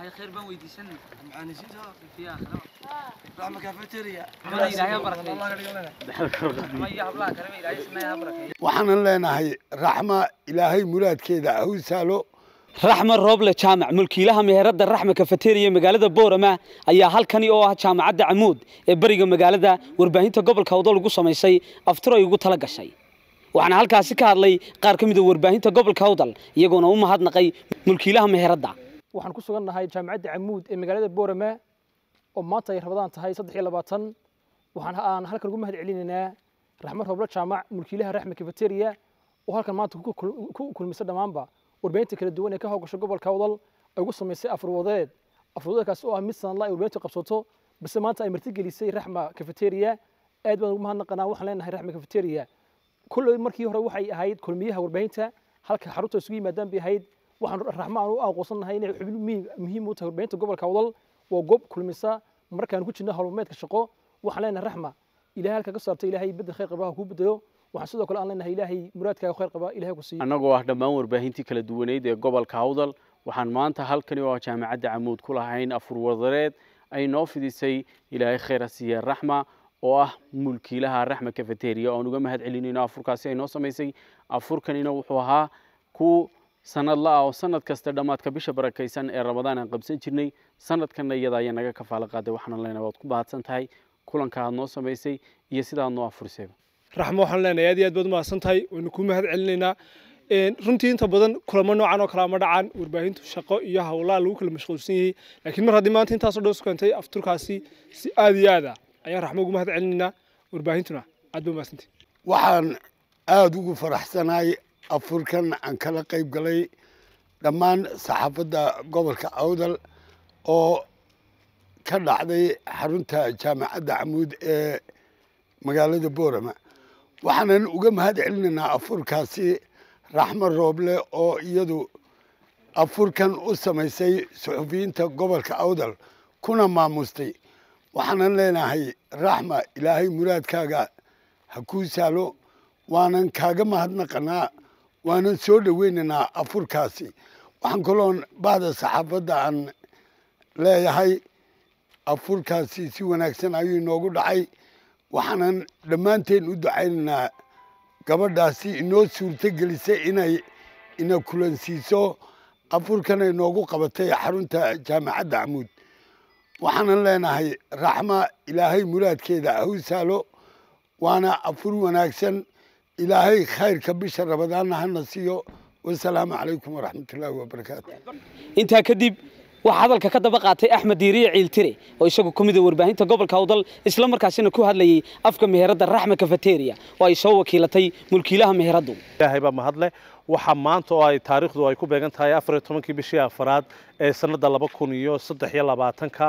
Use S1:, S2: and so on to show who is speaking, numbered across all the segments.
S1: هاي خير بان ويديسن معانا جيتها فيها خلاص راح مكافاتيريا ما يلاه يبرك والله يرجعنا ما يحبلا كلمه يلاه يسمعها برك waxaan
S2: leenahay raxma ilaahay muraadkeeda ha u saalo raxma rooble jaamac mulkiilaha meherada
S1: raxma kafeteriya magaalada boorama ayaa halkani oo ah jaamacadda camuud ee bariga magaalada warbaahinta gobolka wado lagu samaysay aftiro ay ugu tala gashay waxaana halkaasi ka hadlay qaar ka mid a warbaahinta gobolka awdal iyagoona u mahadnaqay mulkiilaha meherada
S3: waxaan ku sugan nahay jaamacadda camuud ee magaalada boorama oo maanta ay rabadaan tahay saddex iyo labaatan waxaan aan halkan ugu mahad celinaynaa raxmed roobla jaamac mulkiilaha raxmed kifateriya oo halkan maanta ku kulmisa dhammaanba warbaahinta kala duwan ee ka howgasha gobolka wadal ay ugu samaysay afurwadeed afurwadeedkaas oo ah mid sanadla ay warbaahintu qabsato balse maanta ay martigelisay raxma kifateriya aad baan ugu mahadnaqanaa waxaan leenahay raxma kifateriya kulley markii hore waxay ahayd kulmiyaha warbaahinta halka xarunta isugu yimaadaan bay ahayd waxaan raxmaan u aqoonsannahay inay xubin muhiim u tahay warbaahinta gobolka awdal waa goob kulmisa markaan ku jirna howlmeedka shaqo waxaan leenahay raxma ilahay halka ka saarta ilaahay bedel khayr qabaha kuu beddelo waxaan sidoo kale aan leenahay ilaahay muraadkaaga khayr qaba ilahay ku siiyo
S1: annagoo ah dhammaan warbaahintii kala duwaneyd ee gobolka hawdal waxaan maanta halkani oo jaamacadda camuud ku lahayn afur wadareed ay noo fidisay ilaahay khayr asiiye raxma oo ah mulkiilaha raxma kafeteriya oaan uga mahad celinayno afurkaasi ay noo samaysay afurkanina wuxuu ahaa ku sanadla ah oo sanad kasta dhammaadka bisha barakaysan ee ramadaan aan qabsan jirnay sanadkanna iyada ayaa naga kafaalo qaaday waxaana leenahay waad ku bahadsan tahay kulanka aad noo samaysay iyo sidaad noo afurisayba raxmo waxaan leenahay aad iyo aad baad umahadsan tahay waynu kuu mahad celinaynaa runtii inta badan kulamo noocan oo kale ama dhacaan warbaahintu shaqo iyo hawlaa lagu kala mashquulsan yahay laakiin mar haddii maanta intaasoo dhan sukantay afturkaasi si aada iyo aada ah ayaan raxmo ugu mahad
S2: celinaynaa warbaahintuna aad ba umahadsantahy waxaan aada ugu faraxsanahay afurkan aan kala qayb galay dhammaan saxaafadda gobolka awdal oo ka dhacday xarunta jaamacadda camuud ee magaalada boorama waxaanan uga mahad celinaynaa afurkaasi raxmo rooble oo iyadu afurkan u samaysay suxufiyiinta gobolka awdal kuna maamustay waxaanan leenahay raxma ilaahay muraadkaaga ha kuu saalo waanan kaaga mahadnaqanaa waanan soo dhoweynaynaa afurkaasi waxaan kaloon bahda saxaafadda aan leeyahay afurkaasi si wanaagsan ayuu inoogu dhacay waxaanan dhammaanteen u ducaynaynaa gabadhaasi inoo suurtogelisay inay ina kulansiiso afurkana inoogu qabatay xarunta jaamacadda camuud waxaanan leenahay raxma ilaahay muraadkeeda ha u waana afur wanaagsan ilaahay khayrka bisha rabadaanna hana siiyo wasalaamu calaykum waraxmat wabarakaatu intaa kadib waxaa
S1: hadalka ka daba qaatay axmed diiriye ciiltire oo isagu ka mida warbaahinta gobolka awdal isla markaasina ku hadlayay afka meheradda raxma kafateriya oo ay soo wakiilatay mulkiilaha meheraddu ilahay baa mahadle waxaa maanta oo ay taariikhdu ay ku beegan tahay afariyo tobankii bishii afaraad ee sanadda laba kun iyo saddex iyo labaatanka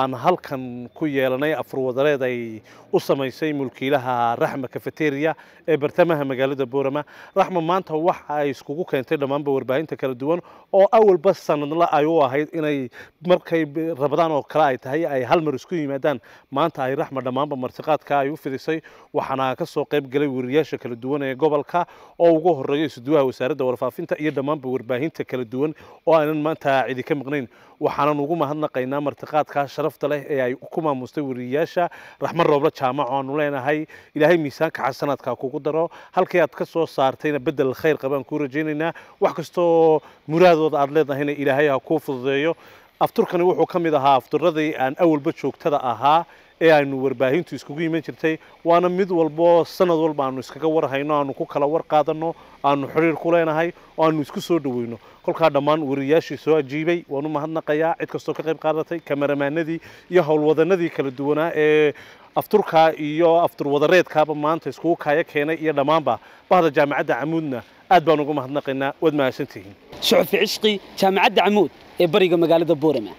S1: aan halkan ku yeelanay afurwadareed ay u samaysay mulkiilaha raxma kafeteria ee bartamaha magaalada boorama raxma maanta waxa ay iskugu keentay dhammaanba warbaahinta kala duwan oo awalba sanadle ay u ahayd inay markay rabadaan oo kale ay tahay ay hal mar isku yimaadaan maanta ay raxma dhammaanba martiqaadka ay u fidisay waxaana ka soo qayb galay wariyaasha kala duwan ee gobolka oo ugu horeeya isduwaha wasaaradda warfaafinta iyo dhammaanba warbaahinta kala duwan oo aanan maanta cidi ka maqnayn waxaanan ugu mahadnaqaynaa martiqaadkaa sharafta leh ee ay ku maamustay wariyayaasha raxman roobla jaamaco aanu leenahay ilaahay miisaanka xasanaadka kugu daro halkii aad ka soo saartayna bedel khayr qabaan kuu rajaynaynaa wax kastoo muraadooda aad leedahayna ilaahay ha kuu fududeeyo afturkani wuxuu ka mid ahaa afturadii aan awalba joogtada ahaa ee aynu warbaahintu iskugu iman jirtay waana mid walbo sanad walba aanu iskaga warhayno aanu ku kala war qaadanno aanu xiriir ku leenahay oo aanu isku soo dhaweyno kolkaa dhammaan wariyaashii soo ajiibay waan u mahadnaqayaa cid kastoo ka qayb qaadatay kamaramaanadii iyo howlwadanadii kala duwanaa ee afturka iyo afturwadareedkaaba maanta iskugu kaaya keenay iyo dhammaanba bahda jaamacadda camuudna aad baan uga mahadnaqaynaa waad mahadsantihiin shucub fi cishqi jaamacadda camuud ee bariga magaalada boorama